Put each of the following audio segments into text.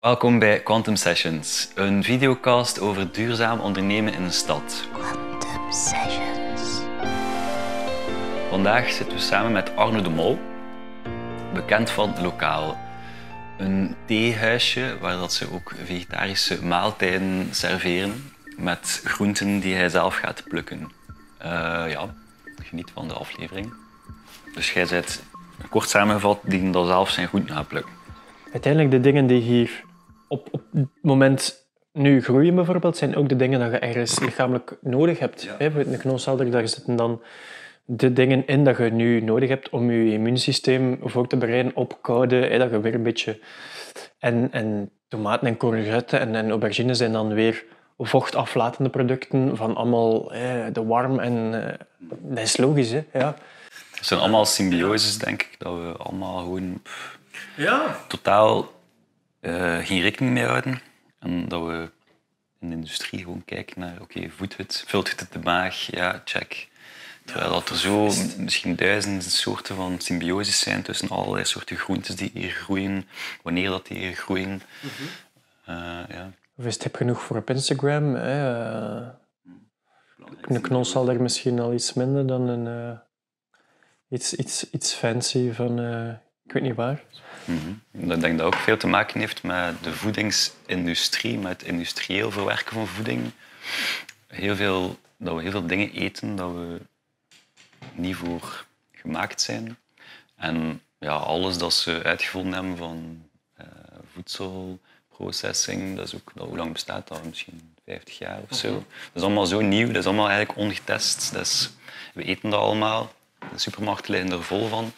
Welkom bij Quantum Sessions, een videocast over duurzaam ondernemen in een stad. Quantum Sessions. Vandaag zitten we samen met Arno de Mol, bekend van Lokaal. Een theehuisje waar dat ze ook vegetarische maaltijden serveren met groenten die hij zelf gaat plukken. Eh, ja, geniet van de aflevering. Dus jij zet kort samengevat die dat zelf zijn goed plukken. Uiteindelijk de dingen die hier op, op het moment nu groeien bijvoorbeeld, zijn ook de dingen dat je ergens lichamelijk nodig hebt. Ja. Hè? Een knolselder, daar zitten dan de dingen in dat je nu nodig hebt om je immuunsysteem voor te bereiden op koude, hè? dat je weer een beetje... En, en tomaten en courgetten en, en aubergines zijn dan weer vochtaflatende producten van allemaal hè, de warm en... Eh, dat is logisch, hè? Ja. Het zijn allemaal symbioses, denk ik, dat we allemaal gewoon... Ja. Totaal eh, geen rekening mee houden. En dat we in de industrie gewoon kijken naar, oké, okay, voedt het, vult het de maag, ja, check. Terwijl dat er zo misschien duizenden soorten van symbioses zijn tussen allerlei soorten groentes die hier groeien, wanneer dat die hier groeien. Mhm. Eh, ja. Of is het heb genoeg voor op Instagram? Eh, een knol zal daar misschien al iets minder dan een, iets, iets, iets fancy van ik weet niet waar. Mm -hmm. Ik denk dat ook veel te maken heeft met de voedingsindustrie, met het industrieel verwerken van voeding. Heel veel, dat we heel veel dingen eten dat we niet voor gemaakt zijn. En ja, alles dat ze uitgevonden hebben van eh, voedselprocessing, dat is ook, dat, hoe lang bestaat dat? Misschien 50 jaar of zo. Mhm. Dat is allemaal zo nieuw, dat is allemaal eigenlijk ongetest. Dat we eten dat allemaal, de supermarkten liggen er vol van.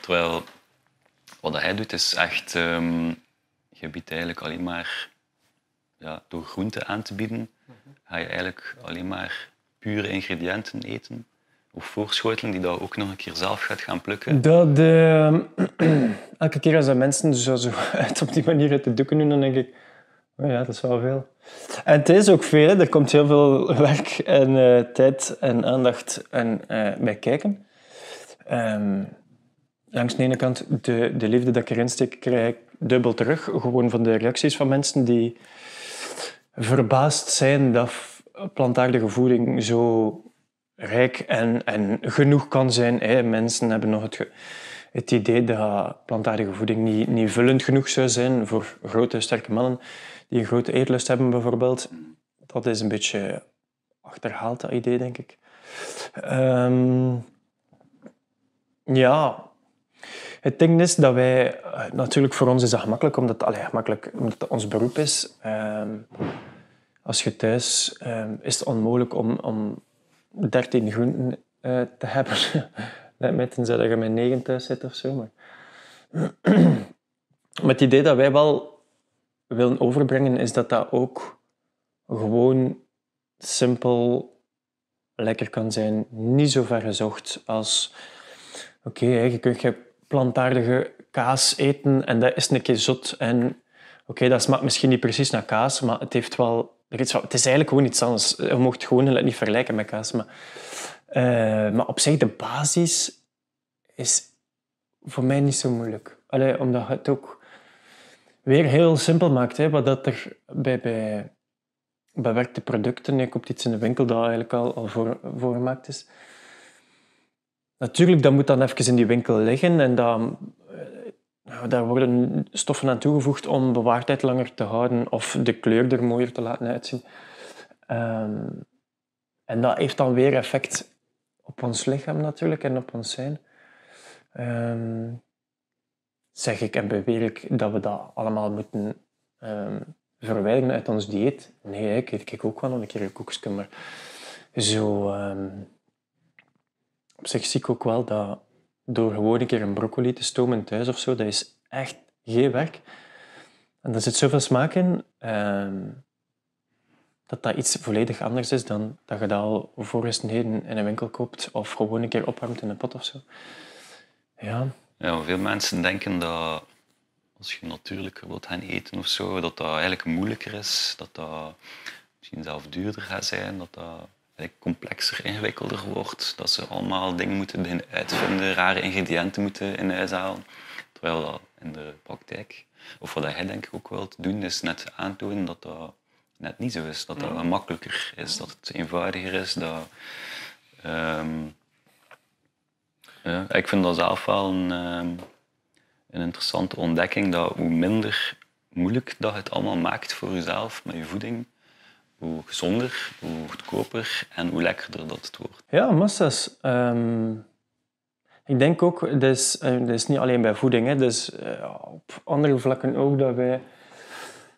Terwijl wat hij doet is echt um, je biedt eigenlijk alleen maar ja, door groenten aan te bieden, ga je eigenlijk alleen maar pure ingrediënten eten of voorschotelen die je ook nog een keer zelf gaat gaan plukken? Dat, elke keer als dat mensen zo, zo uit op die manier uit de doeken doen, dan denk ik, oh ja, dat is wel veel. En het is ook veel, er komt heel veel werk en eh, tijd en aandacht en, uh, bij kijken. Ehm, langs de ene kant de, de liefde dat ik erin steek, krijg ik dubbel terug. Gewoon van de reacties van mensen die verbaasd zijn dat plantaardige voeding zo rijk en, en genoeg kan zijn. Mensen hebben nog het, het idee dat plantaardige voeding niet, niet vullend genoeg zou zijn voor grote, sterke mannen die een grote eetlust hebben bijvoorbeeld. Dat is een beetje achterhaald, dat idee, denk ik. Ehm, ja, het ding is dat wij, eh, natuurlijk voor ons is dat gemakkelijk, omdat, allee, gemakkelijk, omdat het ons beroep is. Ehm, als je thuis um, is het onmogelijk om, om 13 groenten eh, te hebben. Met tenzij je met 9 thuis zit of zo. Maar. maar het idee dat wij wel willen overbrengen is dat dat ook gewoon simpel lekker kan zijn. Niet zo ver gezocht als... Oké, okay, je, kunt, je plantaardige kaas eten en dat is een keer zot. En oké, dat smaakt misschien niet precies naar kaas, maar het heeft wel... Het is eigenlijk gewoon iets anders. Je mocht gewoon het niet vergelijken met kaas. Maar, eh, maar op zich, de basis is voor mij niet zo moeilijk. Allee, omdat het ook weer heel simpel maakt. Hè, wat dat er bij, bij bewerkte producten, je koopt iets in de winkel dat eigenlijk al, al voor, voorgemaakt is... Natuurlijk, dat moet dan even in die winkel liggen en eh, nou, daar worden stoffen aan toegevoegd om bewaardheid langer te houden of de kleur er mooier te laten uitzien. Ehm, en dat heeft dan weer effect op ons lichaam natuurlijk en op ons zijn. Ehm, zeg ik en beweer ik dat we dat allemaal moeten um, verwijderen uit ons dieet? Nee, ik kijk ook wel een keer een koekje, maar zo op zich zie ik ook wel dat door gewoon een keer een broccoli te stomen thuis of zo, dat is echt geen werk. En daar zit zoveel smaak in, ehm, dat dat iets volledig anders is dan dat je dat al voorgesneden in een winkel koopt of gewoon een keer opwarmt in een pot of zo. Ja. ja veel mensen denken dat als je natuurlijker wilt gaan eten of zo, dat dat eigenlijk moeilijker is, dat dat misschien zelf duurder gaat zijn, dat dat complexer, ingewikkelder wordt. Dat ze allemaal dingen moeten beginnen uitvinden, rare ingrediënten moeten in huis halen. Terwijl dat in de praktijk, of wat jij denk ik ook wilt doen, is net aantonen dat dat net niet zo is. Dat dat makkelijker is, dat het eenvoudiger is. Dat, ehm, ja, ik vind dat zelf wel een, ehm, een interessante ontdekking, dat hoe minder moeilijk dat het allemaal maakt voor jezelf met je voeding, hoe gezonder, hoe goedkoper en hoe lekkerder dat het wordt. Ja, massa's. Ehm, ik denk ook, het is, eh, is niet alleen bij voeding, hè, dus op andere vlakken ook, dat wij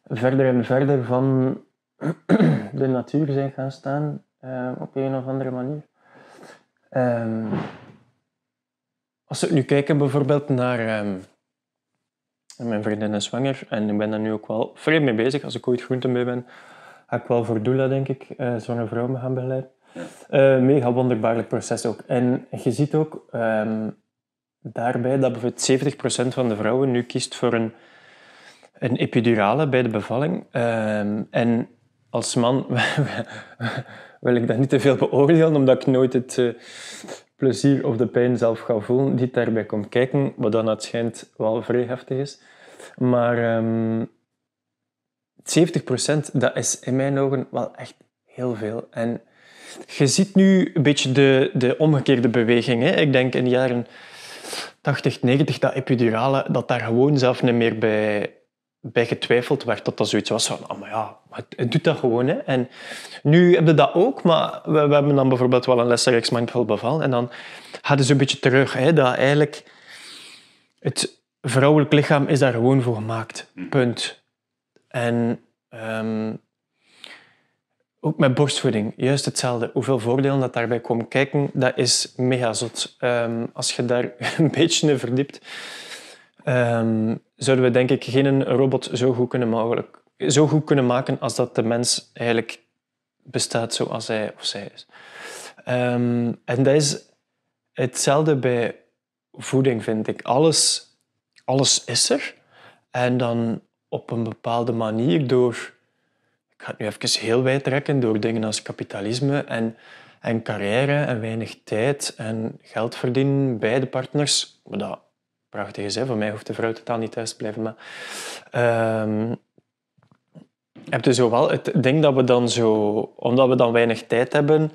verder en verder van de natuur zijn gaan staan eh, op een of andere manier. Ehm, als we nu kijken bijvoorbeeld naar... Ehm, mijn vriendin is zwanger en ik ben daar nu ook wel vrij mee bezig. Als ik ooit groenten mee ben, ga ik wel voor Doula, denk ik, uh, eh, zwangere vrouwen gaan begeleiden. Ja. Uh, mega wonderbaarlijk proces ook. En je ziet ook ehm, daarbij dat bijvoorbeeld 70% van de vrouwen nu kiest voor een, een epidurale bij de bevalling. Ehm, en als man wil ik dat niet te veel beoordelen, omdat ik nooit het eh, plezier of de pijn zelf ga voelen die daarbij komt kijken, wat dan het wel vrij heftig is. Maar ehm, 70%, dat is in mijn ogen wel echt heel veel. En je ziet nu een beetje de, de omgekeerde beweging. Hè? Ik denk in de jaren 80, 90, dat epidurale, dat daar gewoon zelf niet meer bij, bij getwijfeld werd. Dat dat zoiets was van, ah, maar ja, het, doet dat gewoon. Hè? En nu hebben we dat ook, maar we, hebben dan bijvoorbeeld wel een lesserex mindful beval. En dan gaat het een beetje terug, hè? dat eigenlijk het vrouwelijk lichaam is daar gewoon voor gemaakt. Hm. Punt. En ehm, ook met borstvoeding, juist hetzelfde. Hoeveel voordelen dat daarbij komen kijken, dat is mega zot. Ehm, als je daar een beetje in verdiept, ehm, zouden we denk ik geen robot zo goed, kunnen mogelijk, zo goed kunnen maken als dat de mens eigenlijk bestaat zoals hij of zij is. en dat is hetzelfde bij voeding, vind ik. Alles, alles is er. En dan op een bepaalde manier door, ik ga het nu even heel wijd trekken, door dingen als kapitalisme en, en carrière en weinig tijd en geld verdienen bij de partners, wat dat prachtig is, hè? voor mij hoeft de vrouw totaal niet thuis te blijven, maar... Ehm, heb je zo wel het ding dat we dan zo, omdat we dan weinig tijd hebben,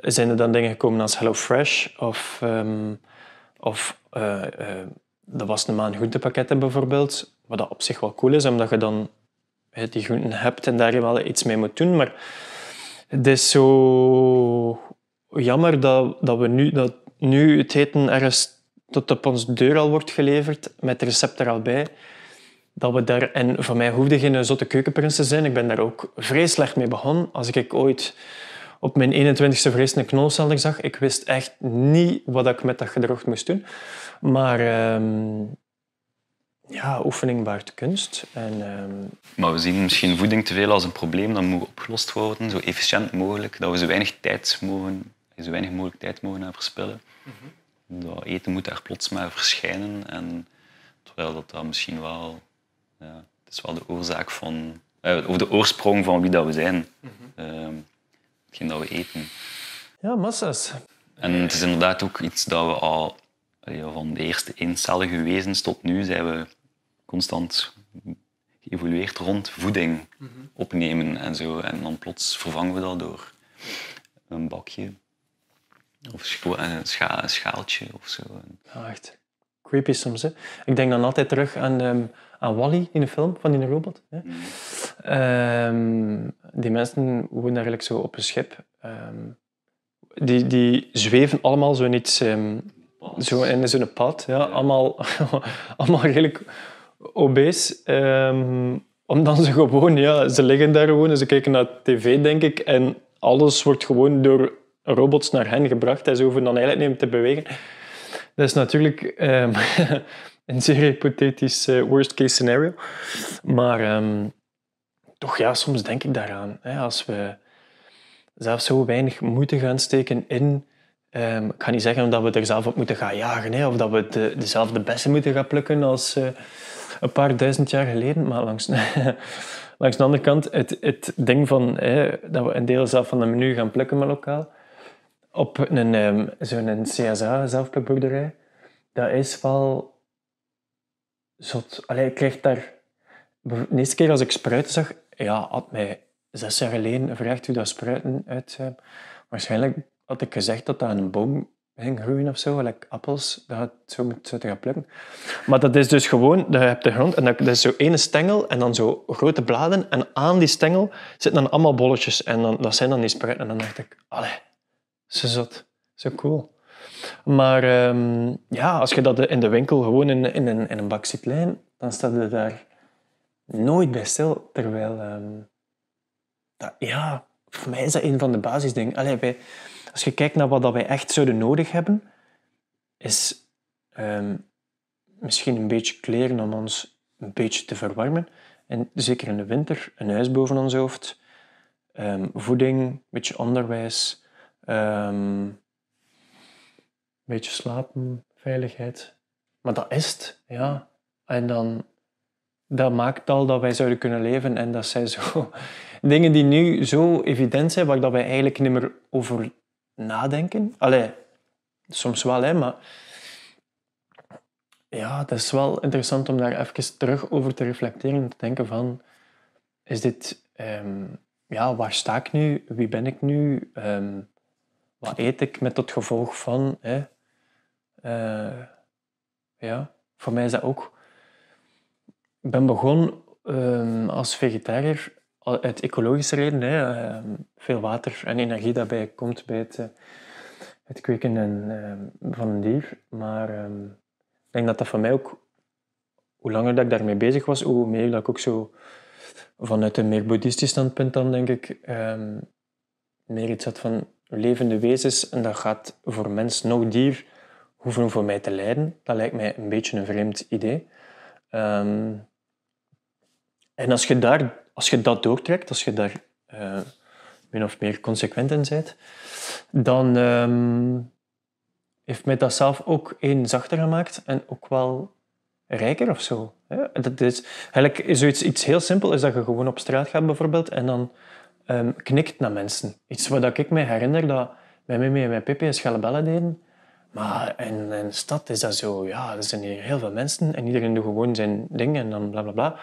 zijn er dan dingen gekomen als HelloFresh of, ehm, of eh, eh, dat was een maand groentepakketten bijvoorbeeld, wat dat op zich wel cool is, omdat je dan die groenten hebt en daar wel iets mee moet doen. Maar het is zo jammer dat, dat we nu, dat nu het eten ergens tot op ons deur al wordt geleverd, met het recept er al bij. Dat we daar, en voor mij hoefde geen zotte keukenprins te zijn. Ik ben daar ook vreselijk mee begonnen. Als ik ooit op mijn 21 e vrees een knolselder zag, ik wist echt niet wat ik met dat gedrocht moest doen. Maar ehm, ja, oefening baart kunst. En, ehm, Maar we zien misschien voeding te veel als een probleem dat moet opgelost worden, zo efficiënt mogelijk, dat we zo weinig tijd mogen, zo weinig mogelijk tijd mogen aan verspillen. Mhm. Dat eten moet daar plots maar verschijnen. En, terwijl dat, daar misschien wel, ja, het is wel de oorzaak van, eh, of de oorsprong van wie dat we zijn. Mhm. Ehm, hetgeen dat we eten. Ja, massa's. En het is inderdaad ook iets dat we al van de eerste eencellige wezens tot nu zijn we constant geëvolueerd rond voeding mhm. opnemen en zo. En dan plots vervangen we dat door een bakje of eh, een, schaaltje of zo. Ja, echt creepy soms. Hè? Ik denk dan altijd terug aan, ehm, aan Wally in de film van die robot. Hè? Mm. Ehm, die mensen wonen eigenlijk zo op een schip. Ehm, die, die zweven allemaal zo in iets zo in zo'n pad, ja. Allemaal, allemaal redelijk obese. Um, omdat ze gewoon, ja, ze liggen daar gewoon en ze kijken naar tv, denk ik. En alles wordt gewoon door robots naar hen gebracht. En ze hoeven dan eigenlijk niet meer te bewegen. Dat is natuurlijk ehm, een zeer hypothetisch eh, worst case scenario. Maar ehm, toch, ja, soms denk ik daaraan. Hè, als we zelf zo weinig moeite gaan steken in Ehm, ik ga niet zeggen dat we er zelf op moeten gaan jagen hè, of dat we de, dezelfde bessen moeten gaan plukken als eh, een paar duizend jaar geleden, maar langs, de andere kant, het, het ding van hè, dat we een deel zelf van de menu gaan plukken met lokaal op een, um, zo'n CSA zelfplukboerderij, dat is wel zot. Allee, ik kreeg daar... De eerste keer als ik spruiten zag, ja, had mij zes jaar geleden gevraagd hoe dat spruiten uit... Uh, waarschijnlijk had ik gezegd dat dat een boom ging groeien of zo, of appels, dat zo moet zo gaan plukken. Maar dat is dus gewoon, je hebt de grond en dat is zo ene stengel en dan zo grote bladen en aan die stengel zitten dan allemaal bolletjes en dan, dat zijn dan die spruiten. En dan dacht ik, alle, zo zot, zo cool. Maar ehm, ja, als je dat in de winkel gewoon in, in, een, in een bak ziet lijn, dan staat je daar nooit bij stil. Terwijl, ehm, ja, voor mij is dat een van de basisdingen. Allee, bij, als je kijkt naar wat dat wij echt zouden nodig hebben, is ehm, misschien een beetje kleren om ons een beetje te verwarmen. En zeker in de winter, een huis boven ons hoofd, ehm, voeding, een beetje onderwijs, ehm, een beetje slapen, veiligheid. Maar dat is het, ja. En dan, dat maakt al dat wij zouden kunnen leven en dat zijn zo dingen die nu zo evident zijn, waar dat wij eigenlijk niet meer over nadenken. Allee, soms wel, hè, maar ja, het is wel interessant om daar even terug over te reflecteren en te denken van, is dit, ehm, ja, waar sta ik nu? Wie ben ik nu? Um, wat eet ik met dat gevolg van? Hè? Eh, ja, voor mij is dat ook. Ik ben begonnen ehm, als vegetariër uit ecologische redenen. Ehm, veel water en energie daarbij komt bij het, eh, het kweken en, ehm, van een dier. Maar ehm, ik denk dat dat voor mij ook, hoe langer dat ik daarmee bezig was, hoe meer dat ik ook zo vanuit een meer boeddhistisch standpunt dan, denk ik, meer iets had van levende wezens en dat gaat voor mens nog dier hoeven voor mij te lijden. Dat lijkt mij een beetje een vreemd idee. en als je daar als je dat doortrekt, als je daar eh, min of meer consequent in bent, dan ehm, heeft mij dat zelf ook een zachter gemaakt en ook wel rijker of zo. Dat is eigenlijk zoiets iets heel simpel is dat je gewoon op straat gaat bijvoorbeeld en dan ehm, knikt naar mensen. Iets wat ik me herinner dat mijn Mimi en mijn Pippi en bellen deden. Maar in, in een stad is dat zo, ja, er zijn hier heel veel mensen en iedereen doet gewoon zijn ding en dan bla bla bla.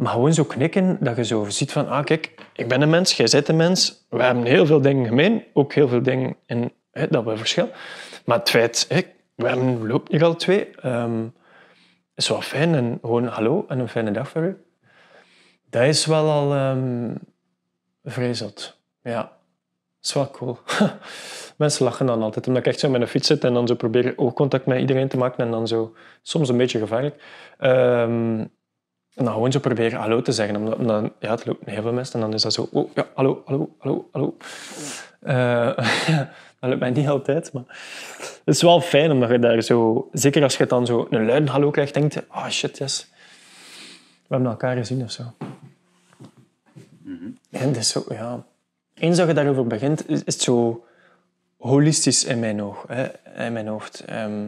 Maar gewoon zo knikken dat je zo ziet van, ah kijk, ik ben een mens, jij bent een mens. We hebben heel veel dingen gemeen, ook heel veel dingen in, hè, dat we verschillen. Maar het feit, hè, we hebben loopt al twee, ehm, is wel fijn. En gewoon hallo en een fijne dag voor u. Dat is wel al um, vrij Ja, is wel cool. Mensen lachen dan altijd, omdat ik echt zo met een fiets zit en dan zo probeer oogcontact met iedereen te maken en dan zo, soms een beetje gevaarlijk. Um, en nou, dan gewoon zo proberen hallo te zeggen. Omdat, ja, het loopt heel veel mis en dan is dat zo... Oh, ja, hallo, hallo, hallo, hallo. Eh, dat lukt mij niet altijd, maar... Het is wel fijn omdat je daar zo... Zeker als je dan zo een luide hallo krijgt, denkt je... Oh, ah, shit, yes. We hebben elkaar gezien of zo. Mhm. En dat is zo, ja... Eens dat je daarover begint, is het zo holistisch in mijn, oog, in mijn hoofd. Ehm,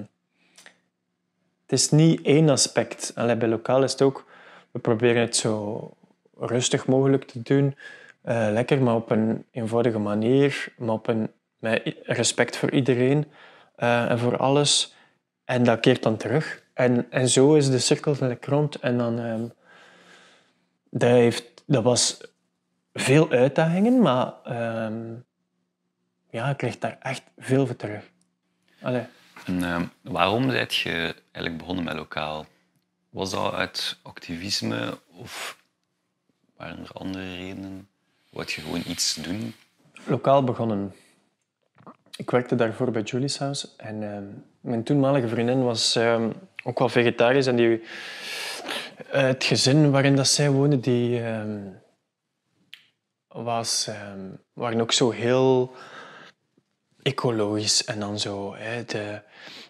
het is niet één aspect. Allee, bij lokaal is het ook we proberen het zo rustig mogelijk te doen. Eh, lekker, maar op een eenvoudige manier, maar op een, met respect voor iedereen eh, en voor alles. En dat keert dan terug. En, en zo is de cirkel lekker rond. En dan, ehm, dat, heeft, dat was veel uitdagingen, maar um, ja, ik kreeg daar echt veel voor terug. Allee. En, ehm, waarom ben je eigenlijk begonnen met lokaal was dat uit activisme of waren er andere redenen? Wou je gewoon iets doen? Lokaal begonnen. Ik werkte daarvoor bij Julie's House en ehm, mijn toenmalige vriendin was ehm, ook wel vegetarisch en die, het gezin waarin dat zij woonde, die ehm, was, waren ook zo heel ecologisch. En dan zo, hè, de,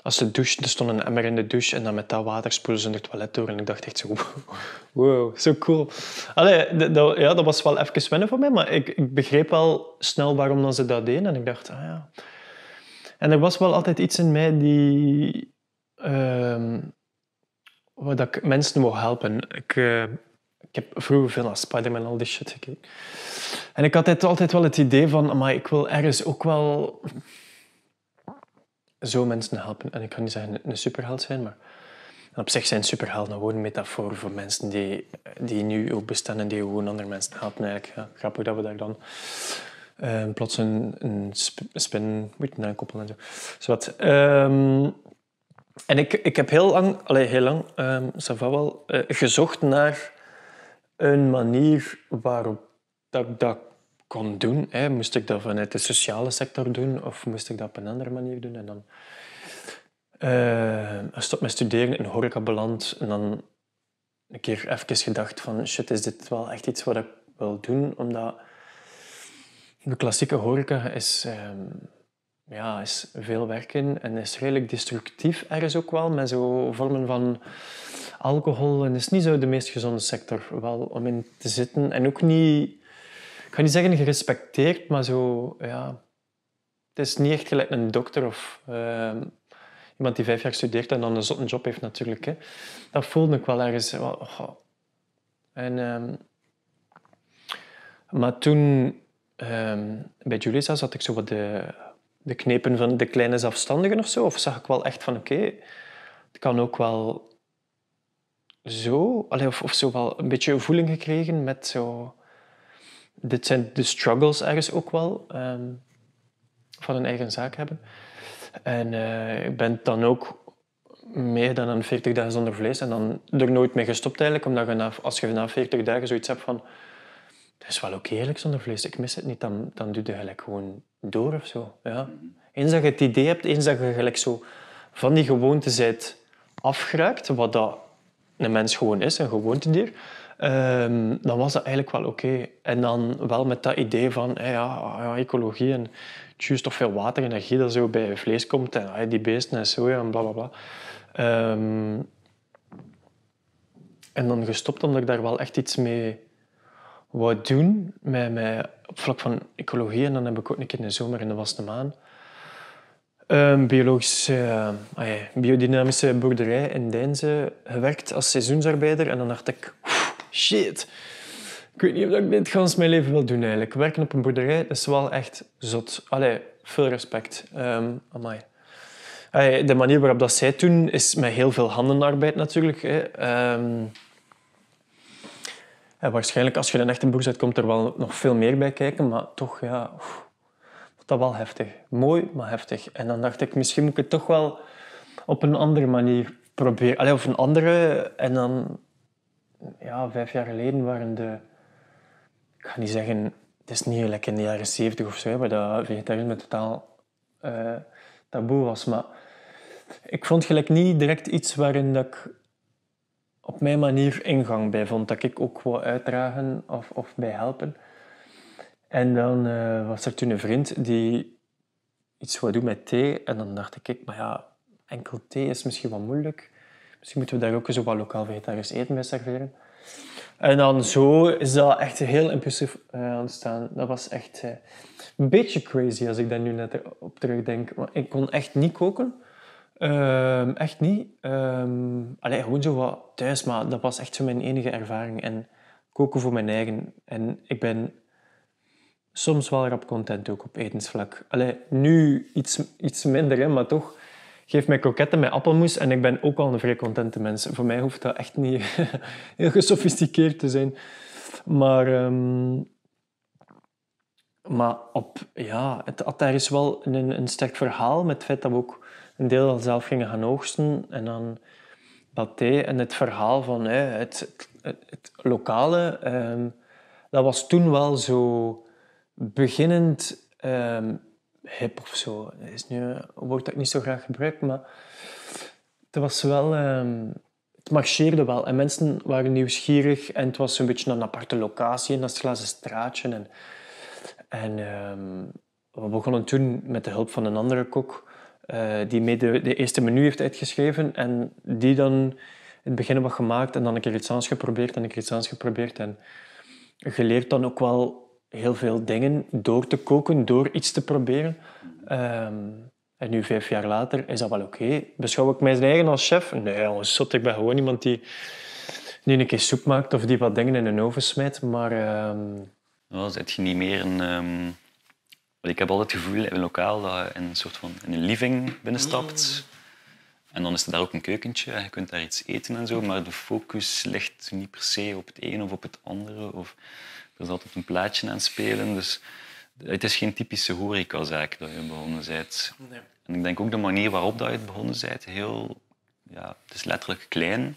als ze douchen, er stond een emmer in de douche en dan met dat water spoelen ze het toilet door. En ik dacht echt zo, wow, zo cool. Allee, dat, ja, dat was wel even wennen voor mij, maar ik, ik begreep wel snel waarom dan ze dat deden. En ik dacht, ah ja. En er was wel altijd iets in mij die... Uh, ik mensen wil helpen. Ik... Eh, ik heb vroeger veel naar Spider-Man al die shit gekeken. En ik had altijd, altijd wel het idee van, maar ik wil ergens ook wel zo mensen helpen. En ik kan niet zeggen een superheld zijn, maar op zich zijn superhelden gewoon een metafoor voor mensen die, die nu ook bestaan en die gewoon andere mensen helpen. Eigenlijk ja, grappig dat we daar dan uh, plots een, een spin moeten nou aankoppelen en zo. Zowat. Ehm, en ik, ik heb heel lang, allee, heel lang, um, ehm, wel, eh, gezocht naar een manier waarop dat ik dat kon doen. Hè. Moest ik dat vanuit de sociale sector doen of moest ik dat op een andere manier doen? En dan uh, eh, stop met studeren in horeca beland en dan een keer even gedacht van shit, is dit wel echt iets wat ik wil doen? Omdat de klassieke horeca is... Ehm, ja, is veel in en is redelijk destructief ergens ook wel, met zo vormen van alcohol. En is niet zo de meest gezonde sector wel om in te zitten. En ook niet, ik ga niet zeggen gerespecteerd, maar zo, ja... Het is niet echt gelijk een dokter of ehm, iemand die vijf jaar studeert en dan een zotte job heeft natuurlijk. Hè. Dat voelde ik wel ergens. En, ehm, maar toen ehm, bij Julissa zat ik zo wat de de knepen van de kleine zelfstandigen of zo? Of zag ik wel echt van, oké, het kan ook wel zo, of, of zo wel een beetje een voeling gekregen met zo... Dit zijn de struggles ergens ook wel, ehm, van een eigen zaak hebben. En eh, ik ben dan ook meer dan een 40 dagen zonder vlees en dan er nooit mee gestopt eigenlijk, omdat je na, als je na 40 dagen zoiets hebt van dat is wel oké okay, zonder vlees. Ik mis het niet, dan, dan doe je gelijk gewoon door of zo. Ja. Mhm. Eens dat je het idee hebt, eens dat je gelijk zo van die gewoonte bent afgeraakt, wat dat een mens gewoon is, een gewoontedier, ehm, dan was dat eigenlijk wel oké. En dan wel met dat idee van eh, ja, ah, ja, ecologie en juist of veel water en energie dat zo bij vlees komt en ah, die beesten en zo, en bla bla bla. Ehm, en dan gestopt omdat ik daar wel echt iets mee wat doen met, met, op vlak van ecologie. En dan heb ik ook een keer in de zomer in de Waste Maan een ehm, biologische, eh, ah biodynamische boerderij in Deinze gewerkt als seizoensarbeider. En dan dacht ik, shit, ik weet niet of ik dit gans mijn leven wil doen eigenlijk. Werken op een boerderij is wel echt zot. Allee, veel respect. Um, amai. de manier waarop dat zij doen is met heel veel handenarbeid natuurlijk. Ehm, waarschijnlijk als je een echte boer zet, komt er wel nog veel meer bij kijken. Maar toch, ja, oef, dat wel heftig. Mooi, maar heftig. En dan dacht ik, misschien moet ik het toch wel op een andere manier proberen. Allee, of een andere. En dan, ja, vijf jaar geleden waren de... Ik ga niet zeggen, het is niet gelijk in de jaren zeventig of zo, waar dat vegetarisme totaal eh, taboe was. Maar ik vond gelijk niet direct iets waarin dat ik op mijn manier ingang bij vond, dat ik ook wou uitdragen of, of bij helpen. En dan eh, was er toen een vriend die iets wilde doen met thee. En dan dacht ik, maar ja, enkel thee is misschien wat moeilijk. Misschien moeten we daar ook eens wat lokaal vegetarisch eten bij serveren. En dan zo is dat echt heel impulsief eh, ontstaan. Dat was echt eh, een beetje crazy als ik daar nu net op terugdenk. denk ik kon echt niet koken. Ehm, echt niet. alleen ehm, allee, gewoon zo wat thuis, maar dat was echt zo mijn enige ervaring. En koken voor mijn eigen. En ik ben soms wel rap content ook op etensvlak. Allee, nu iets, iets minder, hè, maar toch. Geef mij kroketten met appelmoes en ik ben ook al een vrij contente mens. Voor mij hoeft dat echt niet heel gesofisticeerd te zijn. Maar, ehm, maar op, ja, het daar is wel een, een sterk verhaal met het feit dat we ook een deel al zelf gingen gaan oogsten. En dan Baté en het verhaal van hè, het, het, lokale, ehm, dat was toen wel zo beginnend ehm, hip of zo. Dat is nu een woord dat ik niet zo graag gebruik, maar het was wel... Ehm, het marcheerde wel en mensen waren nieuwsgierig en het was een beetje een aparte locatie in dat glazen straatje. En, en we begonnen toen met de hulp van een andere kok eh, die mee de, eerste menu heeft uitgeschreven en die dan in het begin wat gemaakt en dan een keer iets anders geprobeerd en ik keer iets anders geprobeerd en je leert dan ook wel heel veel dingen door te koken, door iets te proberen. Ehm, en nu, vijf jaar later, is dat wel oké. Beschouw ik mijn eigen als chef? Nee, jongens, zot. Ik ben gewoon iemand die, die een keer soep maakt of die wat dingen in een oven smijt. Maar... Nou, zet je niet meer een... Ehm, ik heb altijd het gevoel in een lokaal dat je in een soort van een living binnenstapt. Mm. En dan is er daar ook een keukentje en je kunt daar iets eten en zo. Maar de focus ligt niet per se op het een of op het andere. Of er is altijd een plaatje aan het spelen. Dus het is geen typische horecazaak dat je begonnen bent. En ik denk ook de manier waarop dat je begonnen bent, heel... Ja, het is letterlijk klein.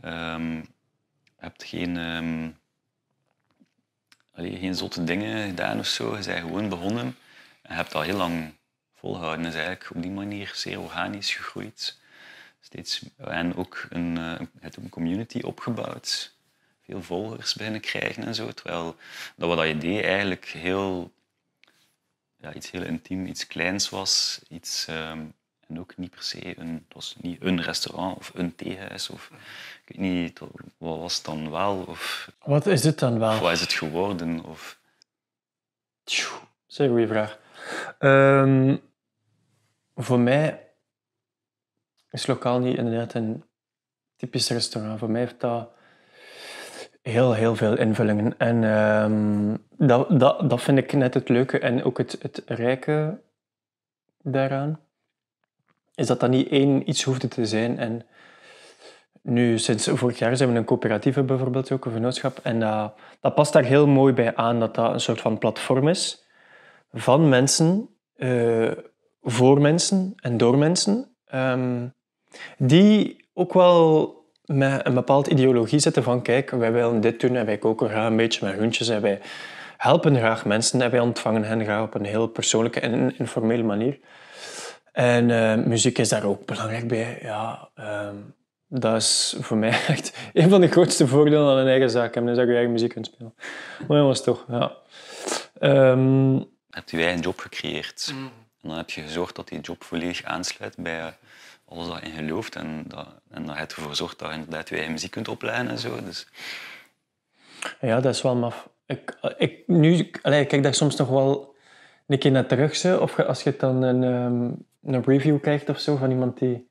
Ehm, je hebt geen... Ehm, allee, geen zotte dingen gedaan of zo. Je bent gewoon begonnen en je hebt al heel lang volgehouden. Dat is eigenlijk op die manier zeer organisch gegroeid. Steeds, en ook een, eh, een community opgebouwd. Veel volgers binnenkrijgen krijgen en zo. Terwijl dat wat je deed eigenlijk heel, ja, iets heel intiem, iets kleins was. Iets, ehm, en ook niet per se een, was niet een restaurant of een theehuis. Of, weet niet, wat was het dan wel? Of, wat is het dan wel? wat is het geworden? Of... Tjoe, dat goede vraag. Ehm, voor mij is lokaal niet inderdaad een typisch restaurant. Voor mij heeft dat heel, heel veel invullingen. En ehm, dat, dat, dat vind ik net het leuke en ook het, het rijke daaraan. Is dat dat niet één iets hoefde te zijn. En nu, sinds vorig jaar zijn we een coöperatieve bijvoorbeeld, ook een vennootschap. En dat past daar heel mooi bij aan, dat dat een soort van platform is van mensen, eh, voor mensen en door mensen, ehm, die ook wel met een bepaalde ideologie zitten van kijk, wij willen dit doen en wij koken graag een beetje met groentjes en wij helpen graag mensen en wij ontvangen hen graag op een heel persoonlijke en informele manier. En eh, muziek is daar ook belangrijk bij. Ja, ehm, dat is voor mij echt een van de grootste voordelen aan een eigen zaak hebben, is dat je eigen muziek kunt spelen. Maar was toch, ja. Ehm, heb je eigen job gecreëerd. Mm. En dan heb je gezorgd dat die job volledig aansluit bij alles dat in gelooft. En, dat, en dan heb je ervoor gezorgd dat je inderdaad je eigen muziek kunt opleiden en zo. Dus... Ja, dat is wel maf. Ik, ik, nu, allez, kijk daar soms nog wel een keer naar terug. Of als je dan een, ehm, een review krijgt of zo van iemand die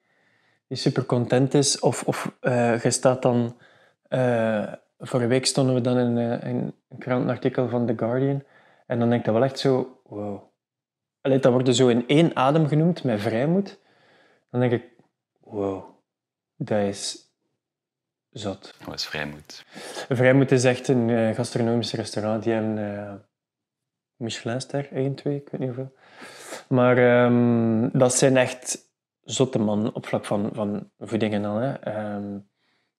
die super content is. Of, of eh, je staat dan. Uh, eh, voor een week stonden we dan in, eh, in een krantenartikel van The Guardian. En dan denk ik dat wel echt zo. Wow. Allee, dat wordt dus zo in één adem genoemd met vrijmoed. Dan denk ik: wow, dat is zot. Wat is vrijmoed? Vrijmoed is echt een uh, gastronomisch restaurant. Die hebben uh, Michelinster, één, twee, ik weet niet hoeveel. Maar ehm, dat zijn echt zotte man op vlak van, van voeding al. Hè. Ehm,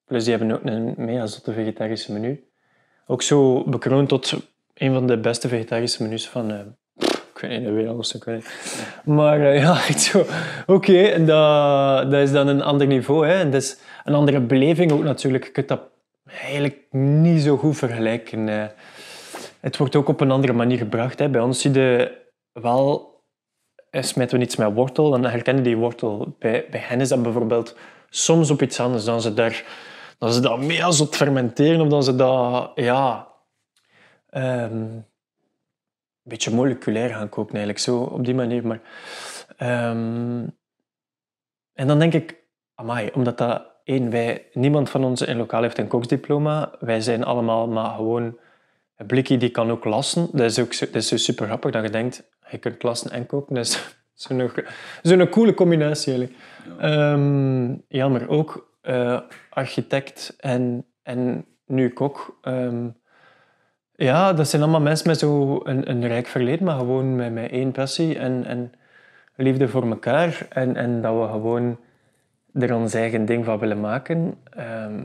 plus die hebben ook een mega zotte vegetarische menu. Ook zo bekroond tot een van de beste vegetarische menus van... Eh, ik weet niet, de wereld ik weet niet. Maar eh, ja ja, zo... Oké, dat, dat is dan een ander niveau. Hè. En dat is een andere beleving ook natuurlijk. Je kunt dat eigenlijk niet zo goed vergelijken. Eh. het wordt ook op een andere manier gebracht. Hè. Bij ons zie je wel smijten we iets met wortel, dan herkennen die wortel. Bij, bij hen is dat bijvoorbeeld soms op iets anders dan ze daar... Dan ze dat meer als het fermenteren of dan ze dat... Ja... Ehm, een beetje moleculair gaan koken eigenlijk, zo op die manier. Maar, ehm, en dan denk ik, amai, omdat dat... één, wij, niemand van ons in lokaal heeft een koksdiploma. Wij zijn allemaal maar gewoon... Een blikje die kan ook lassen. Dat is ook dat is zo super grappig dat je denkt, je kunt klassen en koken, dus zo'n zo coole combinatie eigenlijk. Ja. maar ehm, ook eh, architect en, en nu kok. Ehm, ja, dat zijn allemaal mensen met zo'n een, een rijk verleden, maar gewoon met, met één passie en, en liefde voor elkaar. En, en dat we gewoon er ons eigen ding van willen maken. Ehm,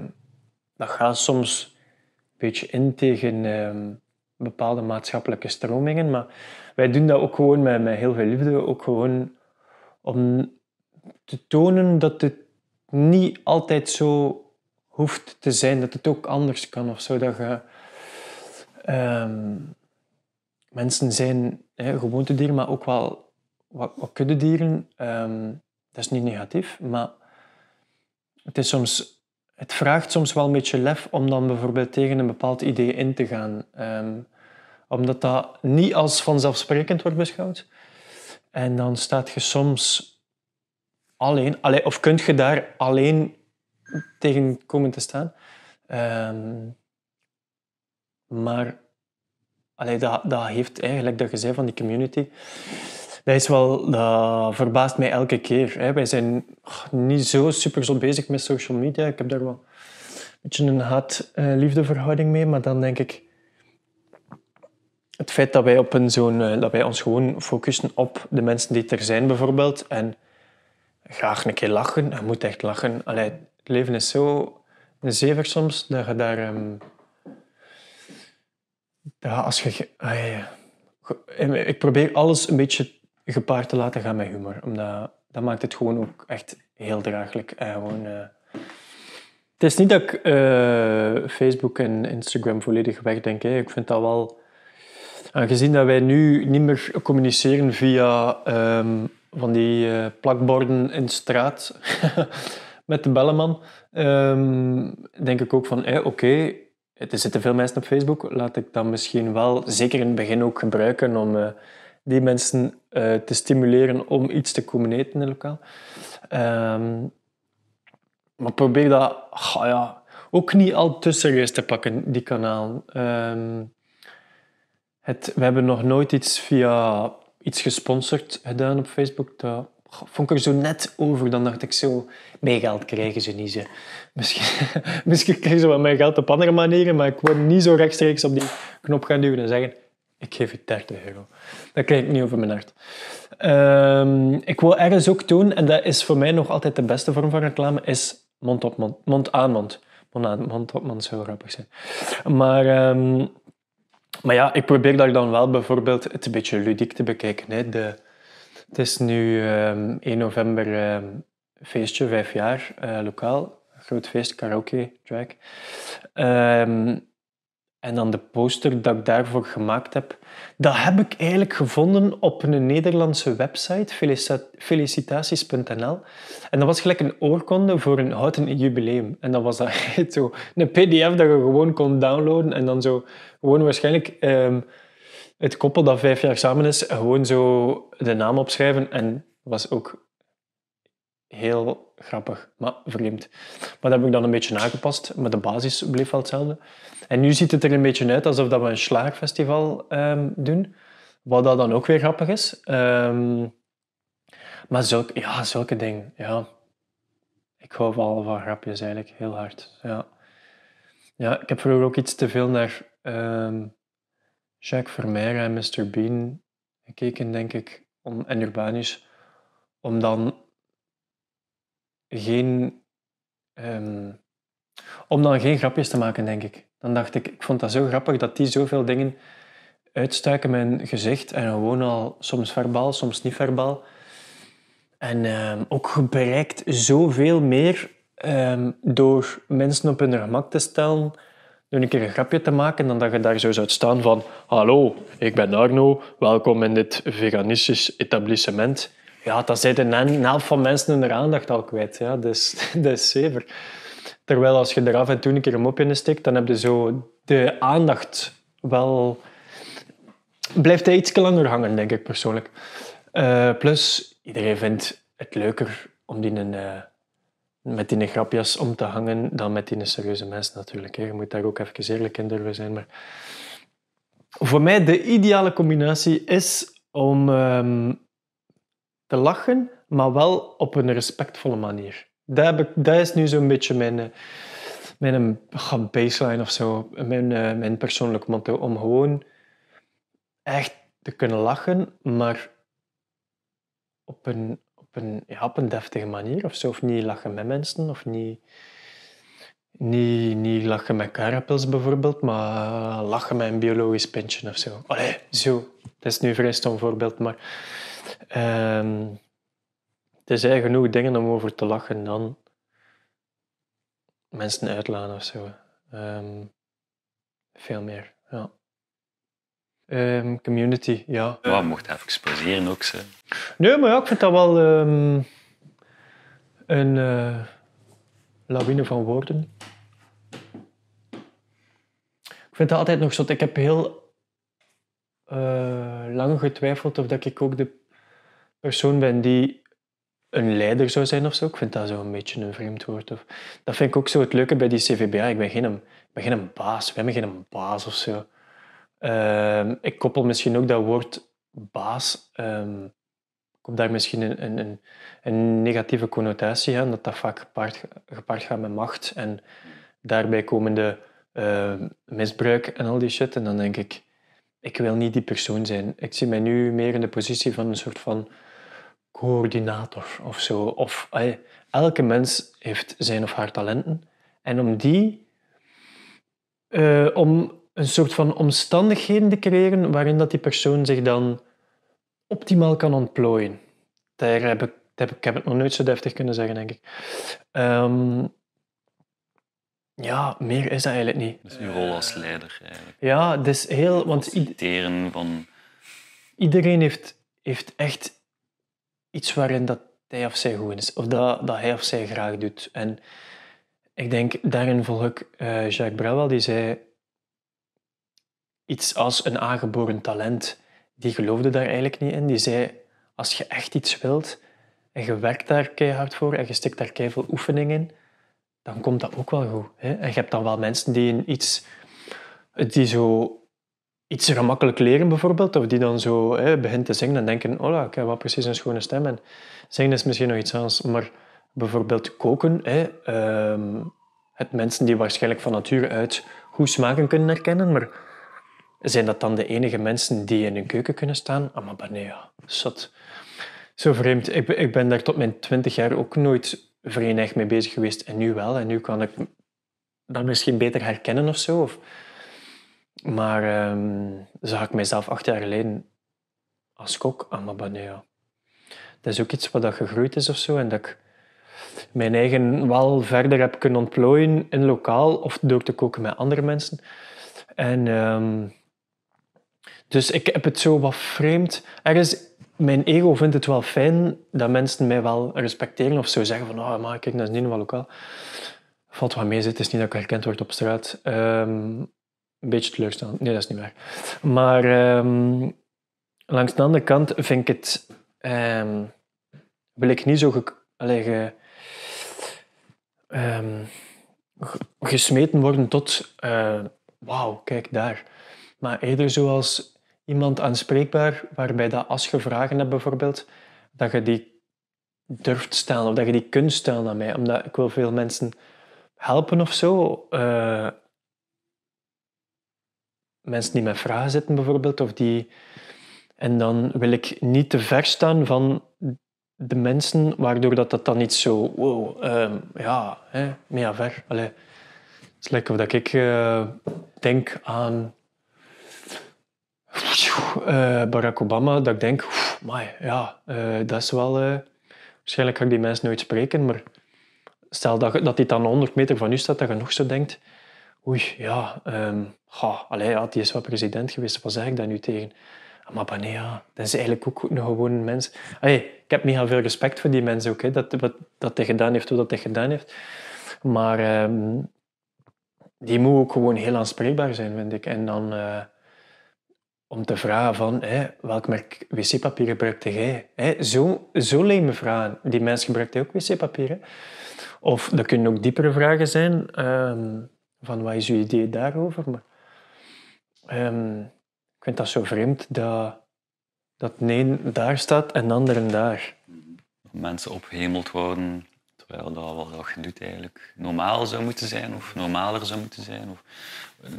dat gaat soms een beetje in tegen bepaalde maatschappelijke stromingen, maar wij doen dat ook gewoon met, met heel veel liefde. Ook gewoon om te tonen dat het niet altijd zo hoeft te zijn. Dat het ook anders kan of zo. Dat je... Ehm, mensen zijn hè, gewoontedieren, maar ook wel wat, wat kuddedieren. Um, dat is niet negatief, maar het, is soms, het vraagt soms wel een beetje lef om dan bijvoorbeeld tegen een bepaald idee in te gaan. Ehm, omdat dat niet als vanzelfsprekend wordt beschouwd. En dan staat je soms alleen, alleen of kunt je daar alleen tegen komen te staan. Ehm, maar allee, dat, dat heeft eigenlijk, dat je van die community, dat, is wel, dat verbaast mij elke keer. Hè. Wij zijn niet zo super zo bezig met social media. Ik heb daar wel een beetje een haat-liefdeverhouding eh, mee, maar dan denk ik, het feit dat wij, op een zo'n, eh, dat wij ons gewoon focussen op de mensen die er zijn bijvoorbeeld. En graag een keer lachen. Je moet echt lachen. Allee, het leven is zo een zever soms dat je daar... Ehm, als je... Ehm, ik probeer alles een beetje gepaard te laten gaan met humor. Omdat dat maakt het gewoon ook echt heel draaglijk. En gewoon, eh, Het is niet dat ik eh, Facebook en Instagram volledig wegdenk. Ik vind dat wel Aangezien dat wij nu niet meer communiceren via ehm, van die eh, plakborden in de straat met de bellenman, ehm, denk ik ook van, eh, oké, er zitten veel mensen op Facebook, laat ik dan misschien wel, zeker in het begin ook gebruiken om eh, die mensen te stimuleren om iets te communiceren in lokaal. Ehm, maar probeer dat ja, ook niet al te serieus te pakken, die kanaal. Het, we hebben nog nooit iets via iets gesponsord gedaan op Facebook. Dat vond ik er zo net over. Dan dacht ik zo, mijn geld krijgen ze niet. Ze. Misschien, misschien krijgen ze wel mijn geld op andere manieren, maar ik wil niet zo rechtstreeks op die knop gaan duwen en zeggen, ik geef je 30 euro. Dat krijg ik niet over mijn hart. Ehm, ik wil ergens ook doen, en dat is voor mij nog altijd de beste vorm van reclame, is mond-op-mond, mond-aan-mond. Mond-aan-mond, mond-op-mond zou grappig zijn. Maar... Ehm, maar ja, ik probeer daar dan wel bijvoorbeeld het een beetje ludiek te bekijken. Hè. De, het is nu 1 ehm, november ehm, feestje, vijf jaar, eh, lokaal. Groot feest, karaoke, drag. Um, en dan de poster dat ik daarvoor gemaakt heb. Dat heb ik eigenlijk gevonden op een Nederlandse website, felicitaties.nl. En dat was gelijk een oorkonde voor een houten jubileum. En dat was zo een pdf dat je gewoon kon downloaden. En dan zo gewoon waarschijnlijk ehm, het koppel dat vijf jaar samen is, gewoon zo de naam opschrijven. En was ook heel grappig, maar vreemd. Maar dat heb ik dan een beetje aangepast, maar de basis bleef wel hetzelfde. En nu ziet het er een beetje uit alsof dat we een slagerfestival ehm, doen, wat dat dan ook weer grappig is. Ehm, maar zulke, ja, zulke dingen, ja. Ik hou wel van grapjes eigenlijk, heel hard, ja. Ja, ik heb vroeger ook iets te veel naar um, Jacques Vermeer en Mr. Bean gekeken, denk ik, om, en Urbanus, om dan geen... Ehm, om dan geen grapjes te maken, denk ik. Dan dacht ik, ik vond dat zo grappig dat die zoveel dingen uitstuiken met gezicht. En gewoon al soms verbaal, soms niet verbaal. En um, ook bereikt zoveel meer ehm, door mensen op hun gemak te stellen, door een keer een grapje te maken, dan dat je daar zo zou staan van hallo, ik ben Arno, welkom in dit veganistisch etablissement ja, dan zit een helft van mensen hun aandacht al kwijt. Ja. Dus, dat is zever Terwijl als je er af en toe een keer een mopje in steekt, dan heb je zo de aandacht wel... Blijft hij iets langer hangen, denk ik persoonlijk. Eh, plus, iedereen vindt het leuker om die een, eh, met die grapjes om te hangen dan met die serieuze mensen natuurlijk. Je moet daar ook even eerlijk in durven zijn. Maar voor mij de ideale combinatie is om... Ehm, te lachen, maar wel op een respectvolle manier. Dat, heb ik, dat is nu zo'n beetje mijn, eh, mijn eh, baseline of zo, mijn, eh, mijn persoonlijk motto. Om gewoon echt te kunnen lachen, maar op een, op een, ja, een deftige manier of zo. Of niet lachen met mensen, of niet, niet, niet lachen met karapels bijvoorbeeld, maar lachen met een biologisch pintje of zo. Allee, zo. Dat is nu vrij stom voorbeeld, maar Um, er zijn genoeg dingen om over te lachen dan mensen uitlaan of zo. Ehm, veel meer, ja. Ehm, community, ja. Wat mocht even poseren ook, ze. Nee, maar ja, ik vind dat wel ehm, een eh, lawine van woorden. Ik vind dat altijd nog zo. Ik heb heel eh, lang getwijfeld of dat ik ook de persoon ben die een leider zou zijn of zo. Ik vind dat zo een beetje een vreemd woord. Of... Dat vind ik ook zo het leuke bij die CVBA. Ik ben geen, ik ben geen baas. We hebben baas of zo. Ehm, ik koppel misschien ook dat woord baas. Um, ik heb daar misschien een, een, een, negatieve connotatie aan, dat dat vaak gepaard, gaat met macht en daarbij komende uh, ehm, misbruik en al die shit. En dan denk ik, ik wil niet die persoon zijn. Ik zie mij nu meer in de positie van een soort van coördinator of zo. Of elke mens heeft zijn of haar talenten. En om die, eh, om een soort van omstandigheden te creëren waarin dat die persoon zich dan optimaal kan ontplooien. Daar heb ik, heb ik, heb het nog nooit zo deftig kunnen zeggen, denk ik. Ehm, ja, meer is dat eigenlijk niet. Dus uw rol als leider eigenlijk. Ja, is dus heel... Want van... Iedereen heeft, heeft echt iets waarin dat hij of zij goed is, of dat, dat hij of zij graag doet. En ik denk, daarin volg ik eh, Jacques Brel die zei iets als een aangeboren talent. Die geloofde daar eigenlijk niet in. Die zei, als je echt iets wilt en je werkt daar keihard voor en je stikt daar keihard oefening in, dan komt dat ook wel goed. Hè? En je hebt dan wel mensen die iets, die zo iets gemakkelijk leren bijvoorbeeld, of die dan zo hè, begint te zingen en denken, oh ik heb wel precies een schone stem. En zingen is misschien nog iets anders, maar bijvoorbeeld koken, hè, ehm, het mensen die waarschijnlijk van nature uit goed smaken kunnen herkennen, maar zijn dat dan de enige mensen die in hun keuken kunnen staan? Ah, maar nee, ja, zot. Zo vreemd. Ik, ik ben daar tot mijn twintig jaar ook nooit verenigd mee bezig geweest en nu wel. En nu kan ik dat misschien beter herkennen of zo. Of, maar um, zag ik mijzelf acht jaar geleden als kok aan Mabanea. Dat is ook iets wat dat gegroeid is of zo. En dat ik mijn eigen wel verder heb kunnen ontplooien in lokaal of door te koken met andere mensen. En ehm, dus ik heb het zo wat vreemd. Ergens, mijn ego vindt het wel fijn dat mensen mij wel respecteren of zo zeggen van, oh, maar kijk, dat is niet wel lokaal. Valt wat mee, het is niet dat ik herkend word op straat. Ehm, een beetje teleurstellend. Nee, dat is niet waar. Maar ehm, langs de andere kant vind ik het... Um, wil ik niet zo ge, allee, ehm, gesmeten worden tot... Eh, wauw, kijk daar. Maar eerder zoals iemand aanspreekbaar, waarbij dat als je vragen hebt bijvoorbeeld, dat je die durft stellen of dat je die kunt stellen aan mij. Omdat ik wil veel mensen helpen of zo. Eh, mensen die met vragen zitten bijvoorbeeld, of die... En dan wil ik niet te ver staan van de mensen, waardoor dat, dat dan niet zo, wow, ehm, ja, hè, mega ver. Allee, het is lekker dat ik eh, denk aan eh, Barack Obama, dat ik denk, maar ja, eh, dat is wel... waarschijnlijk ga ik die mensen nooit spreken, maar stel dat, dat die dan 100 meter van u staat, dat je nog zo denkt, oei, ja, um, ehm, ha, die is wel president geweest, wat zeg ik daar nu tegen? Ah, maar ja, dat is eigenlijk ook een gewone mens. Allee, ik heb mega veel respect voor die mensen ook, hè, dat, wat dat hij gedaan heeft, hoe dat hij gedaan heeft. Maar ehm, die moet ook gewoon heel aanspreekbaar zijn, vind ik. En dan eh, om te vragen van, hè, welk merk wc-papier gebruikte jij? zo, zo me vragen. Die mensen gebruikten ook wc-papier. Of dat kunnen ook diepere vragen zijn. Ehm, van wat is uw idee daarover? Maar, ehm, ik vind dat zo vreemd dat, dat nee daar staat en anderen daar. Mhm. Mensen ophemeld worden, terwijl dat wat je doet eigenlijk normaal zou moeten zijn of normaler zou moeten zijn of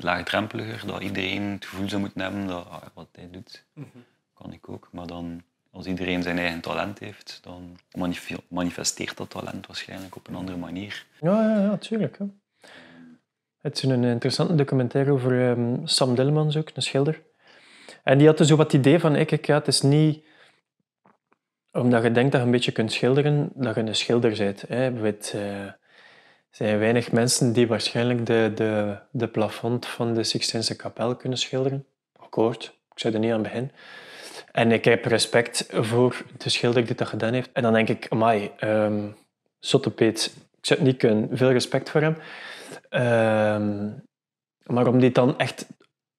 laagdrempeliger, dat iedereen het gevoel zou moeten hebben dat ah, wat hij doet, mhm. kan ik ook. Maar dan als iedereen zijn eigen talent heeft, dan manifesteert dat talent waarschijnlijk op een andere manier. Ja, ja, ja, tuurlijk. Hè. Het is een interessante documentaire over ehm, Sam Dillemans ook, een schilder. En die had dus zo wat idee van, kijk, ja, het is niet omdat je denkt dat je een beetje kunt schilderen, dat je een schilder bent. Hè. Eh, er zijn weinig mensen die waarschijnlijk de, de, de plafond van de Sixtijnse kapel kunnen schilderen. Akkoord, ik zou er niet aan beginnen. En ik heb respect voor de schilder die dat gedaan heeft. En dan denk ik, amai, um, ehm, zottepeet, ik zou het niet kunnen. Veel respect voor hem. Ehm, maar om dit dan echt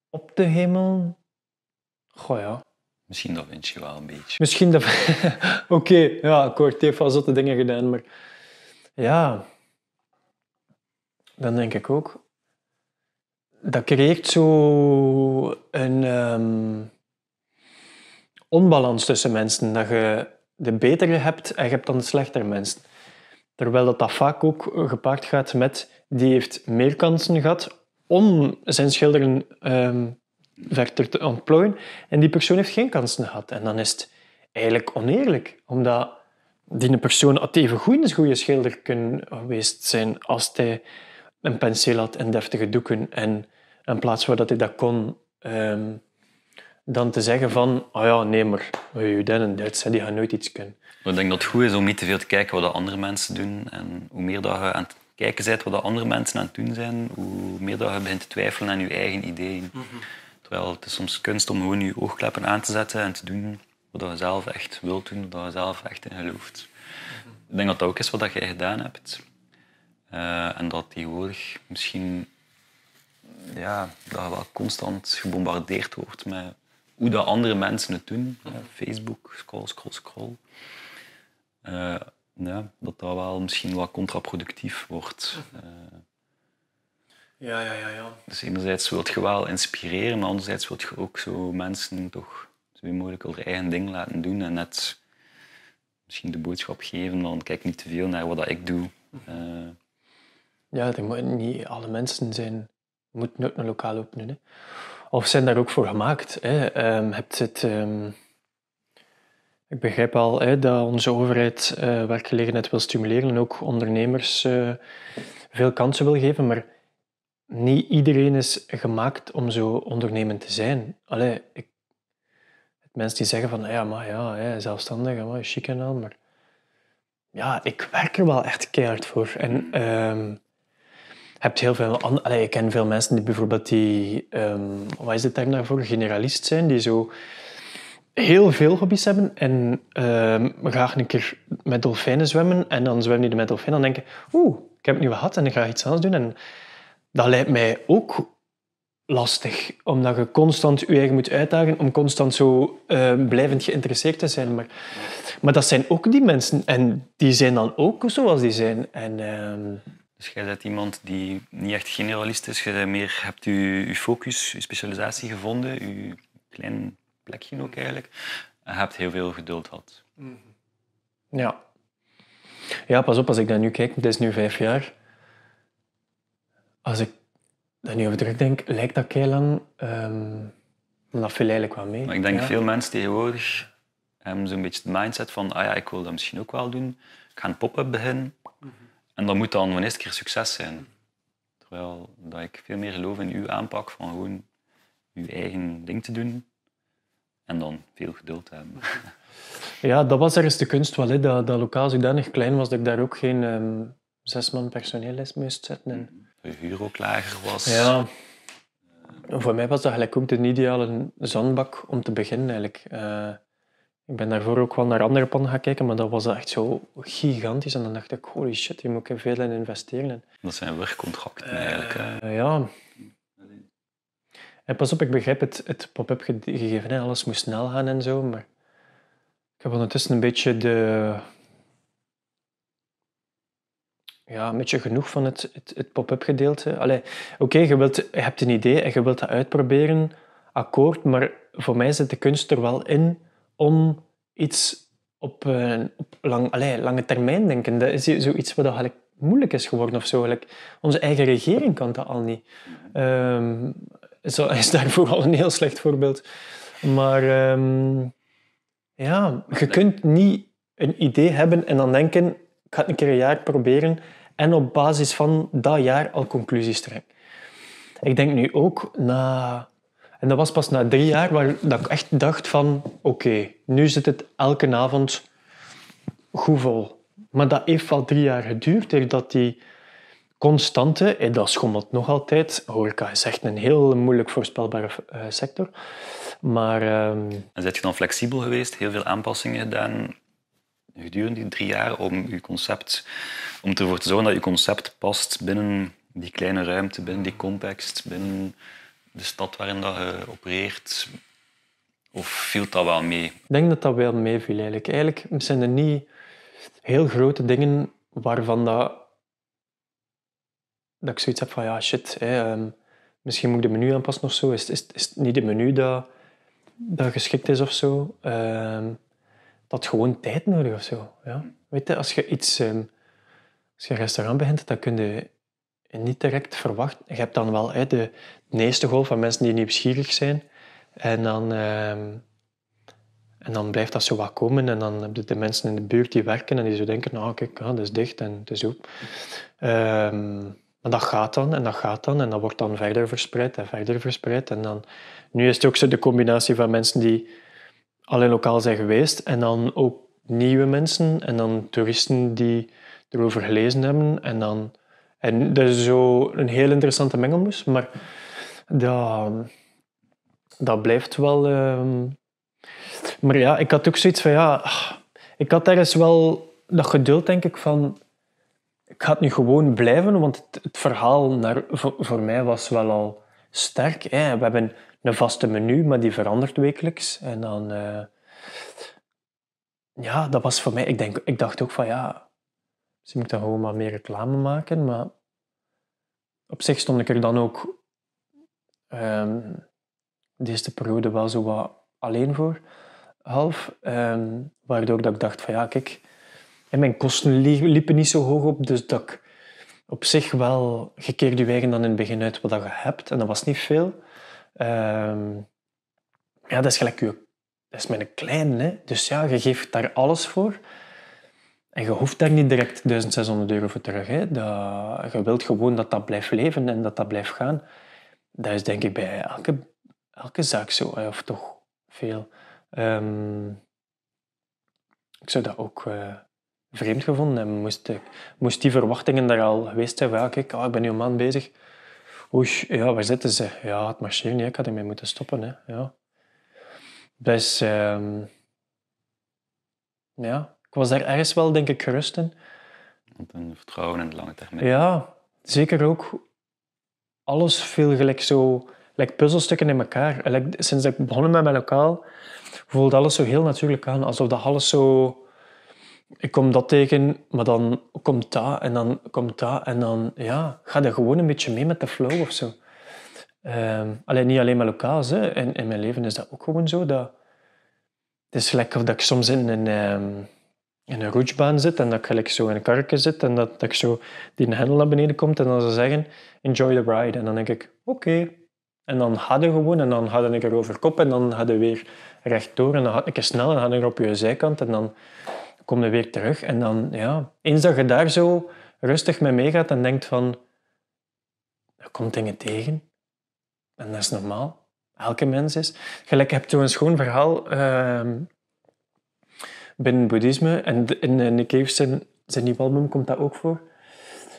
op te hemelen... Goh ja. Misschien dat je wel een beetje. Misschien dat... Oké, okay, ja, Kort heeft wel zotte dingen gedaan, maar... Ja... Dan denk ik ook. Dat creëert zo een ehm, onbalans tussen mensen. Dat je de betere hebt en je hebt dan de slechtere mensen. Terwijl dat vaak ook gepaard gaat met die heeft meer kansen gehad om zijn schilderen ehm, verder te ontplooien. En die persoon heeft geen kansen gehad. En dan is het eigenlijk oneerlijk, omdat die persoon had even een goede schilder kunnen geweest zijn als hij een penseel had en deftige doeken. En een plaats waar dat hij dat kon, ehm, dan te zeggen van, oh ja, nee, maar Juden en dat, die gaan nooit iets kunnen. Ik denk dat het goed is om niet te veel te kijken wat andere mensen doen. En hoe meer dat je aan het kijken bent wat andere mensen aan het doen zijn, hoe meer dat je begint te twijfelen aan je eigen ideeën. Terwijl het is soms kunst om gewoon je oogkleppen aan te zetten en te doen wat je zelf echt wilt doen, wat je zelf echt in gelooft. Ik denk dat dat ook is wat jij gedaan hebt. Eh, en dat tegenwoordig misschien ja, dat je wel constant gebombardeerd wordt met hoe dat andere mensen het doen. Facebook, scroll, scroll, scroll. Eh, ja, dat dat wel misschien wat contraproductief wordt. Eh. ja, ja, ja, ja. Dus enerzijds wil je wel inspireren, maar anderzijds wil je ook zo mensen toch zo mogelijk hun eigen ding laten doen en net misschien de boodschap geven van kijk niet te veel naar wat ik doe. Eh. ja, niet alle mensen zijn, moeten ook een lokaal openen. Hè. Of zijn daar ook voor gemaakt. Hè. Ehm, hebt het... Ehm, ik begrijp al hè, dat onze overheid uh, werkgelegenheid wil stimuleren en ook ondernemers eh, veel kansen wil geven, maar niet iedereen is gemaakt om zo ondernemend te zijn. Allee, ik, mensen die zeggen van ja, maar ja, hè, zelfstandig, maar chic en al, maar ja, ik werk er wel echt keihard voor. En ehm, hebt heel veel, allee, ik ken veel mensen die bijvoorbeeld die, ehm, wat is de term daarvoor, generalist zijn, die zo heel veel hobby's hebben en uh, graag een keer met dolfijnen zwemmen en dan zwem je met dolfijnen en dan denk je, oeh, ik heb het nu gehad en ik ga iets anders doen. En dat lijkt mij ook lastig, omdat je constant je eigen moet uitdagen om constant zo ehm, blijvend geïnteresseerd te zijn. Maar, maar dat zijn ook die mensen en die zijn dan ook zoals die zijn. En, ehm, dus jij bent iemand die niet echt generalist is, je meer hebt je, je focus, je specialisatie gevonden, je klein plekje ook mhm. eigenlijk, je hebt heel veel geduld gehad. Mhm. Ja. Ja, pas op, als ik dat nu kijk, het is nu vijf jaar. Als ik daar nu over denk, lijkt dat kei lang. Um, ehm, dat viel eigenlijk wel mee. Maar ik denk veel mensen tegenwoordig hebben zo'n beetje de mindset van ah ja, ik wil dat misschien ook wel doen. Ik ga een pop-up beginnen. Mhm. En dat moet dan een eerste keer succes zijn. Terwijl dat ik veel meer geloof in uw aanpak van gewoon uw eigen ding te doen. En dan veel geduld hebben. Ja, dat was ergens de kunst wel, hè, dat, dat lokaal zodanig klein was dat ik daar ook geen ehm, zes man personeel les moest zetten. En... De huur ook lager was. Ja. Eh, voor mij was dat gelijk ook de ideale zandbak om te beginnen eigenlijk. Eh, ik ben daarvoor ook wel naar andere pannen gaan kijken, maar dat was echt zo gigantisch. En dan dacht ik, holy shit, hier moet ik veel in investeren. Dat zijn werkcontracten eigenlijk. Eh, ja, en pas op, ik begrijp het, het pop-up gegeven, alles moest snel gaan en zo, maar ik heb ondertussen een beetje de... Ja, een beetje genoeg van het, het, pop-up gedeelte. oké, je, je hebt een idee en je wilt dat uitproberen, akkoord, maar voor mij zit de kunst er wel in om iets op, een, op lang, allee, lange termijn denken. Dat is zoiets wat eigenlijk moeilijk is geworden of zo. onze eigen regering kan dat al niet. Um, zo is daarvoor al een heel slecht voorbeeld. Maar ehm, ja, je kunt niet een idee hebben en dan denken, ik ga het een keer een jaar proberen en op basis van dat jaar al conclusies trekken. Ik denk nu ook na... En dat was pas na drie jaar waar dat ik echt dacht van... Oké, nu zit het elke avond goed vol. Maar dat heeft al drie jaar geduurd, dat die constante, en dat schommelt nog altijd. Horeca ah, is echt een heel moeilijk voorspelbare eh, sector. Maar, ehm, En zet je dan flexibel geweest, heel veel aanpassingen gedaan gedurende die drie jaar om je concept, om ervoor te zorgen dat je concept past binnen die kleine ruimte, binnen die context, binnen de stad waarin dat je opereert? Of viel dat wel mee? Ik denk dat dat wel meeviel eigenlijk. Eigenlijk zijn er niet heel grote dingen waarvan dat dat ik zoiets heb van, ja, shit, ehm, misschien moet ik de menu aanpassen of zo. Is, is, is het niet de menu dat, dat geschikt is of zo? Um, dat gewoon tijd nodig of zo. Ja? Weet je, als je iets... Ehm, als je een restaurant begint, dan kun je niet direct verwachten. Je hebt dan wel de, neeste golf van mensen die nieuwsgierig zijn. En dan... En dan blijft dat zo wat komen. En dan heb je de mensen in de buurt die werken en die zo denken, nou kijk, ja, ah, dat is dicht en het is op maar dat gaat dan en dat gaat dan en dat wordt dan verder verspreid en verder verspreid. En dan, nu is het ook zo de combinatie van mensen die alleen lokaal zijn geweest en dan ook nieuwe mensen en dan toeristen die erover gelezen hebben. En, dan, en dat is zo een heel interessante mengelmoes, maar dat, dat blijft wel... Ehm, maar ja, ik had ook zoiets van, ja, ik had eens wel dat geduld, denk ik, van ik ga het nu gewoon blijven, want het, het verhaal naar, voor, mij was wel al sterk. Hè. We hebben een vaste menu, maar die verandert wekelijks. En dan... Eh, ja, dat was voor mij... Ik, denk, ik dacht ook van, ja... Misschien moet ik dan gewoon maar meer reclame maken, maar... Op zich stond ik er dan ook... Ehm, deze periode wel zo wat alleen voor half. Um, waardoor dat ik dacht van, ja, kijk... En mijn kosten liepen niet zo hoog op, dus dat ik op zich wel gekeerd je dan in het begin uit wat je hebt. En dat was niet veel. Ehm, ja, dat is gelijk je... Dat is mijn klein, hè. Dus ja, je geeft daar alles voor. En je hoeft daar niet direct 1600 euro voor terug. Hè. Dat, je wilt gewoon dat dat blijft leven en dat dat blijft gaan. Dat is denk ik bij elke, elke zaak zo, of toch veel. Ehm, ik zou dat ook eh, vreemd gevonden. En moest, moest die verwachtingen daar al geweest zijn van ah, ik ben nu een maand bezig. Oei, ja, waar zitten ze? Ja, het marcheert niet, ik had ermee moeten stoppen. Hè. Ja. Dus ehm, ja, ik was daar ergens wel, denk ik, gerust in. vertrouwen in de lange termijn. Ja, zeker ook. Alles viel gelijk zo, like puzzelstukken in elkaar. sinds ik begonnen met mijn lokaal, voelde alles zo heel natuurlijk aan. Alsof dat alles zo ik kom dat tegen, maar dan komt dat en dan komt dat. En dan ja, ga er gewoon een beetje mee met de flow of zo. Ehm, alleen niet alleen maar lokaal Hè. In, in, mijn leven is dat ook gewoon zo. Dat, het is lekker dat ik soms in een, um, in een roetsbaan zit en dat ik gelijk zo in een karke zit en dat, dat ik zo die hendel naar beneden komt en dan ze zeggen: Enjoy the ride. En dan denk ik: Oké. En dan hadden gewoon en dan hadden ik over kop en dan hadden weer rechtdoor en dan had ik er snel en hadden er op je zijkant en dan kom je weer terug. En dan, ja, eens dat je daar zo rustig mee meegaat en denkt van, je komt dingen tegen. En dat is normaal. Elke mens is. Gelijk, heb je een schoon verhaal uh, binnen boeddhisme. En in, Nikes Nick zijn, album komt dat ook voor.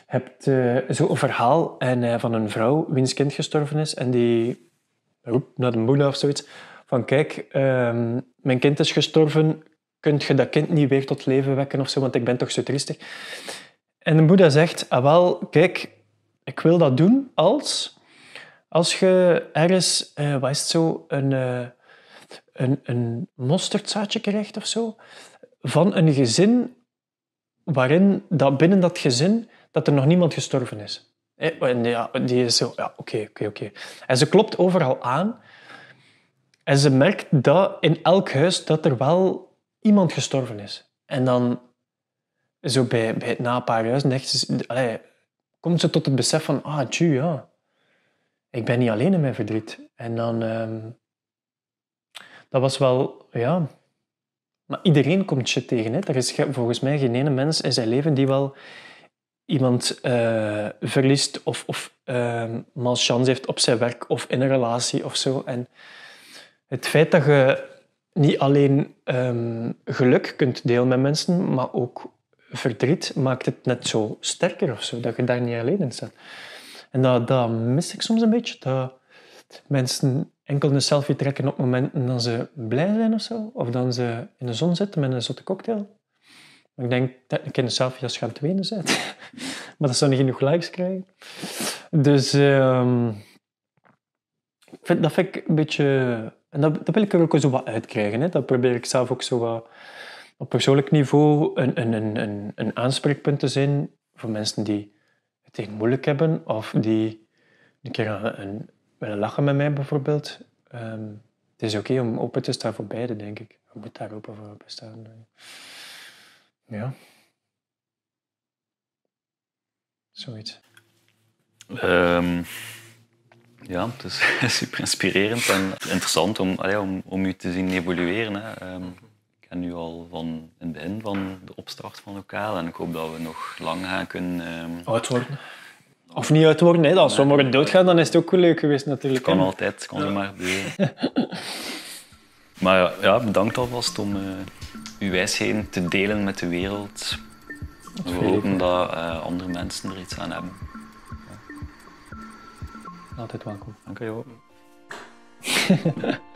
Hebt uh, zo'n verhaal en, eh, van een vrouw wiens kind gestorven is. En die roept naar de moeder of zoiets. Van kijk, ehm, mijn kind is gestorven kunt je dat kind niet weer tot leven wekken of zo, want ik ben toch zo triestig. En de Boeddha zegt, ah wel, kijk, ik wil dat doen als, als je ergens, uh, wat is het zo, een, eh, een, een mosterdzaadje krijgt of zo, van een gezin waarin dat binnen dat gezin dat er nog niemand gestorven is. Eh, en ja, die is zo, ja, oké, oké, oké. En ze klopt overal aan. En ze merkt dat in elk huis dat er wel iemand gestorven is. En dan, zo bij, bij het na een paar duizend, komt ze tot het besef van, ah, tju, ja, ik ben niet alleen in mijn verdriet. En dan, ehm, dat was wel, ja. Maar iedereen komt shit tegen. Hè. Er is volgens mij geen ene mens in zijn leven die wel iemand eh, verliest of, of uh, malchance heeft op zijn werk of in een relatie of zo. En het feit dat je niet alleen ehm, geluk kunt delen met mensen, maar ook verdriet maakt het net zo sterker of zo, dat je daar niet alleen in staat. En dat, dat mis ik soms een beetje, dat mensen enkel een selfie trekken op momenten dat ze blij zijn of zo, of dan ze in de zon zitten met een zotte cocktail. ik denk dat ik in een selfie als je aan het maar dat zou niet genoeg likes krijgen. Dus ehm, dat vind ik een beetje en dat, dat wil ik er ook zo wat uitkrijgen. Hè. Dat probeer ik zelf ook zo wat op persoonlijk niveau een, een, een, een aanspreekpunt te zijn voor mensen die het echt moeilijk hebben of hm. die een keer een, een, willen lachen met mij bijvoorbeeld. Ehm, het is oké om open te staan voor beide, denk ik. Je moet daar open voor open staan. Ja. Zoiets. Um. Ja, het is super inspirerend en interessant om, allee, om, om u te zien evolueren. Hè. Ehm, ik ken u al van het begin van de opstart van lokaal en ik hoop dat we nog lang gaan kunnen... Um... Ehm, Oud worden. Of niet uit worden. Hè. Als we morgen doodgaan, dan is het ook leuk geweest natuurlijk. Kan altijd, kan ja. maar gebeuren. maar ja, bedankt alvast om eh, uw wijsheden te delen met de wereld. We hopen dat eh, andere mensen er iets aan hebben. t'es te encore un yo.